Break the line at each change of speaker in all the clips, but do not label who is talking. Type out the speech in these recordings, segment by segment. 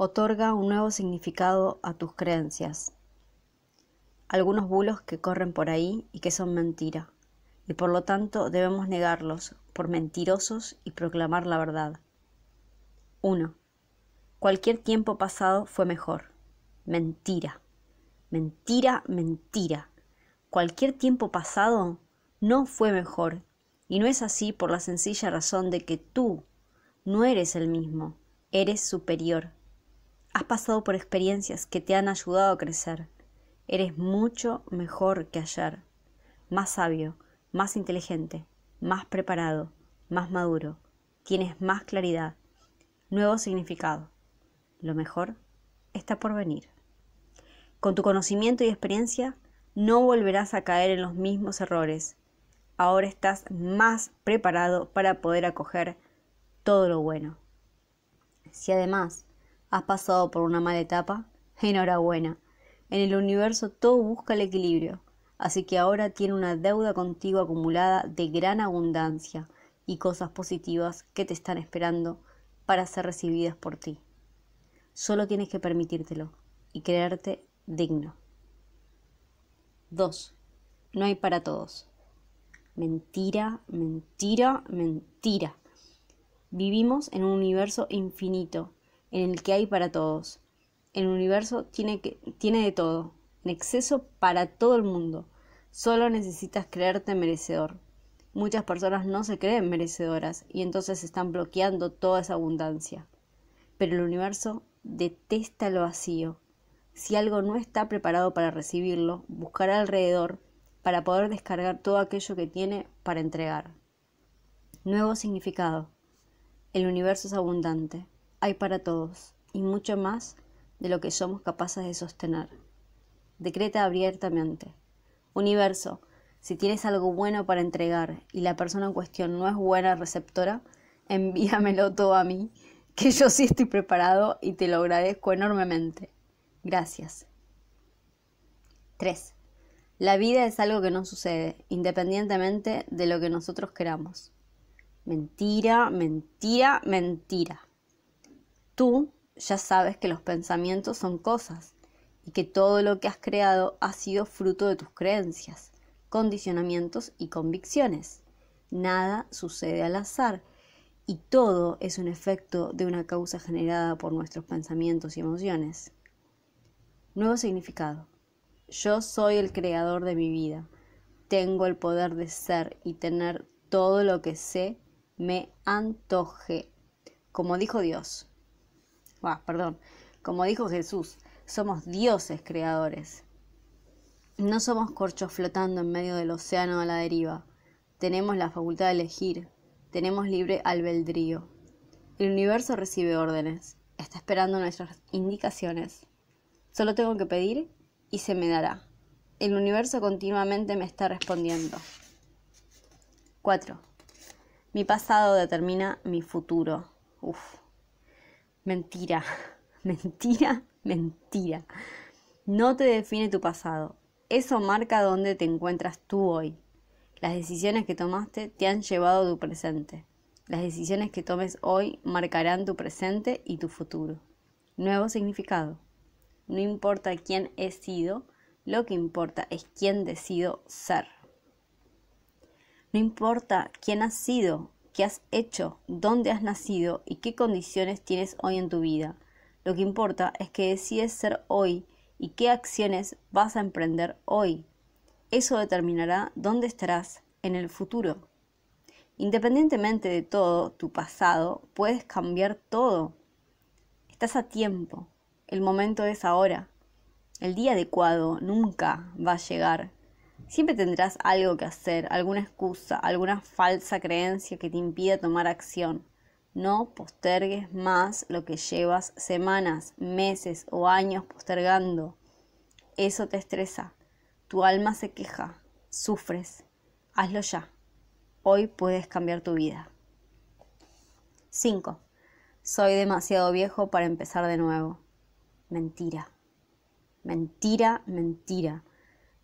otorga un nuevo significado a tus creencias. Algunos bulos que corren por ahí y que son mentira, y por lo tanto debemos negarlos por mentirosos y proclamar la verdad. 1. Cualquier tiempo pasado fue mejor. Mentira. Mentira, mentira. Cualquier tiempo pasado no fue mejor. Y no es así por la sencilla razón de que tú no eres el mismo, eres superior Has pasado por experiencias que te han ayudado a crecer. Eres mucho mejor que ayer, más sabio, más inteligente, más preparado, más maduro. Tienes más claridad, nuevo significado. Lo mejor está por venir. Con tu conocimiento y experiencia, no volverás a caer en los mismos errores. Ahora estás más preparado para poder acoger todo lo bueno. Si además Has pasado por una mala etapa. Enhorabuena. En el universo todo busca el equilibrio, así que ahora tiene una deuda contigo acumulada de gran abundancia y cosas positivas que te están esperando para ser recibidas por ti. Solo tienes que permitírtelo y creerte digno. 2. No hay para todos. Mentira, mentira, mentira. Vivimos en un universo infinito en el que hay para todos. El universo tiene, tiene de todo, en exceso para todo el mundo. Solo necesitas creerte merecedor. Muchas personas no se creen merecedoras y entonces están bloqueando toda esa abundancia. Pero el universo detesta lo vacío. Si algo no está preparado para recibirlo, buscará alrededor para poder descargar todo aquello que tiene para entregar. Nuevo significado. El universo es abundante hay para todos y mucho más de lo que somos capaces de sostener. Decreta abiertamente. Universo, si tienes algo bueno para entregar y la persona en cuestión no es buena receptora, envíamelo todo a mí, que yo sí estoy preparado y te lo agradezco enormemente. Gracias. 3. La vida es algo que no sucede, independientemente de lo que nosotros queramos. Mentira, mentira, mentira. Tú ya sabes que los pensamientos son cosas y que todo lo que has creado ha sido fruto de tus creencias, condicionamientos y convicciones. Nada sucede al azar y todo es un efecto de una causa generada por nuestros pensamientos y emociones. Nuevo significado. Yo soy el creador de mi vida. Tengo el poder de ser y tener todo lo que sé me antoje, como dijo Dios. Ah, perdón, como dijo Jesús, somos dioses creadores. No somos corchos flotando en medio del océano a la deriva. Tenemos la facultad de elegir, tenemos libre albedrío. El universo recibe órdenes, está esperando nuestras indicaciones. Solo tengo que pedir y se me dará. El universo continuamente me está respondiendo. 4. Mi pasado determina mi futuro. Uf. Mentira, mentira, mentira. No te define tu pasado. Eso marca dónde te encuentras tú hoy. Las decisiones que tomaste te han llevado a tu presente. Las decisiones que tomes hoy marcarán tu presente y tu futuro. Nuevo significado. No importa quién he sido, lo que importa es quién decido ser. No importa quién has sido, qué has hecho, dónde has nacido y qué condiciones tienes hoy en tu vida. Lo que importa es que decides ser hoy y qué acciones vas a emprender hoy. Eso determinará dónde estarás en el futuro. Independientemente de todo tu pasado, puedes cambiar todo. Estás a tiempo. El momento es ahora. El día adecuado nunca va a llegar. Siempre tendrás algo que hacer, alguna excusa, alguna falsa creencia que te impida tomar acción. No postergues más lo que llevas semanas, meses o años postergando. Eso te estresa. Tu alma se queja. Sufres. Hazlo ya. Hoy puedes cambiar tu vida. 5. Soy demasiado viejo para empezar de nuevo. Mentira. Mentira, mentira.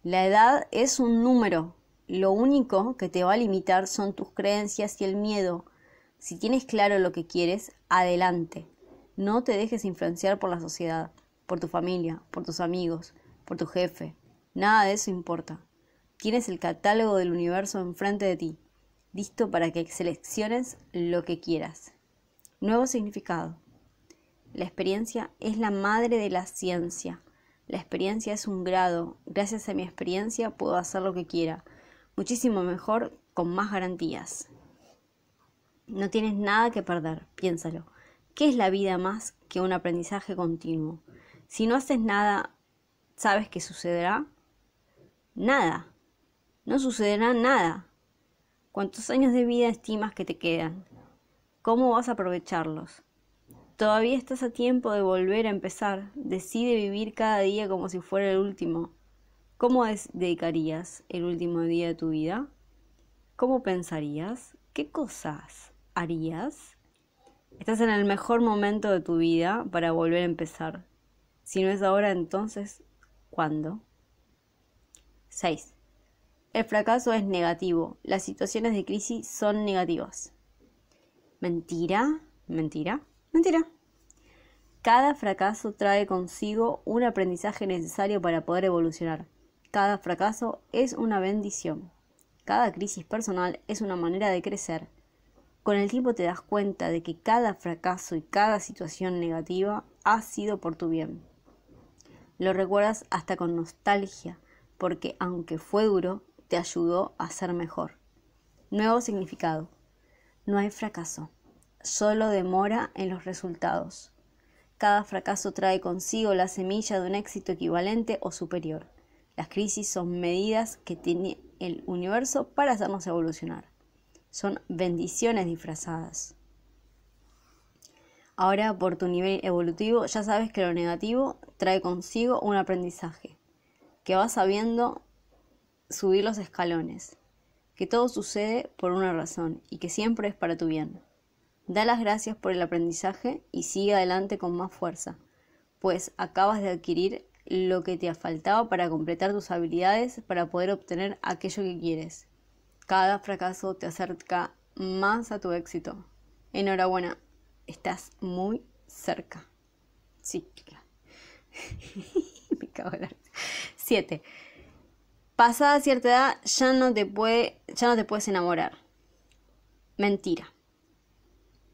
La edad es un número. Lo único que te va a limitar son tus creencias y el miedo. Si tienes claro lo que quieres, adelante. No te dejes influenciar por la sociedad, por tu familia, por tus amigos, por tu jefe. Nada de eso importa. Tienes el catálogo del universo enfrente de ti, listo para que selecciones lo que quieras. Nuevo significado. La experiencia es la madre de la ciencia. La experiencia es un grado. Gracias a mi experiencia puedo hacer lo que quiera. Muchísimo mejor, con más garantías. No tienes nada que perder, piénsalo. ¿Qué es la vida más que un aprendizaje continuo? Si no haces nada, ¿sabes qué sucederá? Nada. No sucederá nada. ¿Cuántos años de vida estimas que te quedan? ¿Cómo vas a aprovecharlos? Todavía estás a tiempo de volver a empezar. Decide vivir cada día como si fuera el último. ¿Cómo dedicarías el último día de tu vida? ¿Cómo pensarías? ¿Qué cosas harías? Estás en el mejor momento de tu vida para volver a empezar. Si no es ahora, entonces, ¿cuándo? 6. El fracaso es negativo. Las situaciones de crisis son negativas. Mentira, mentira. Mentira. Cada fracaso trae consigo un aprendizaje necesario para poder evolucionar. Cada fracaso es una bendición. Cada crisis personal es una manera de crecer. Con el tiempo te das cuenta de que cada fracaso y cada situación negativa ha sido por tu bien. Lo recuerdas hasta con nostalgia, porque aunque fue duro, te ayudó a ser mejor. Nuevo significado. No hay fracaso solo demora en los resultados. Cada fracaso trae consigo la semilla de un éxito equivalente o superior. Las crisis son medidas que tiene el universo para hacernos evolucionar. Son bendiciones disfrazadas. Ahora, por tu nivel evolutivo, ya sabes que lo negativo trae consigo un aprendizaje, que vas sabiendo subir los escalones, que todo sucede por una razón y que siempre es para tu bien. Da las gracias por el aprendizaje y sigue adelante con más fuerza, pues acabas de adquirir lo que te ha faltado para completar tus habilidades para poder obtener aquello que quieres. Cada fracaso te acerca más a tu éxito. Enhorabuena, estás muy cerca. Sí, Pasada cierta edad ya no te ya no te puedes enamorar. Mentira.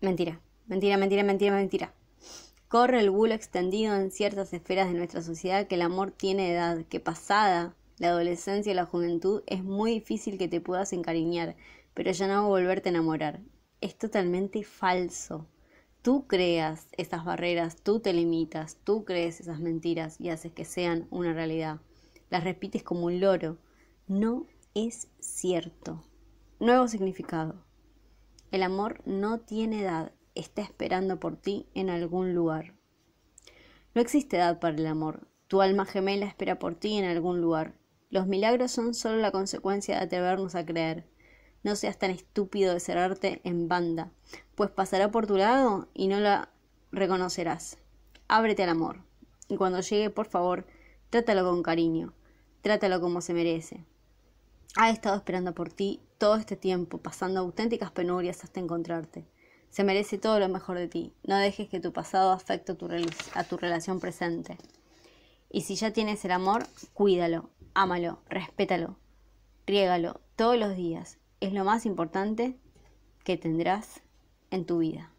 Mentira, mentira, mentira, mentira, mentira. Corre el bulo extendido en ciertas esferas de nuestra sociedad que el amor tiene edad, que pasada la adolescencia y la juventud es muy difícil que te puedas encariñar, pero ya no volverte a enamorar. Es totalmente falso. Tú creas esas barreras, tú te limitas, tú crees esas mentiras y haces que sean una realidad. Las repites como un loro. No es cierto. Nuevo significado. El amor no tiene edad, está esperando por ti en algún lugar. No existe edad para el amor. Tu alma gemela espera por ti en algún lugar. Los milagros son solo la consecuencia de atrevernos a creer. No seas tan estúpido de cerrarte en banda, pues pasará por tu lado y no la reconocerás. Ábrete al amor. Y cuando llegue, por favor, trátalo con cariño. Trátalo como se merece. Ha estado esperando por ti todo este tiempo, pasando auténticas penurias hasta encontrarte. Se merece todo lo mejor de ti. No dejes que tu pasado afecte a tu relación presente. Y si ya tienes el amor, cuídalo, ámalo, respétalo, riégalo todos los días. Es lo más importante que tendrás en tu vida.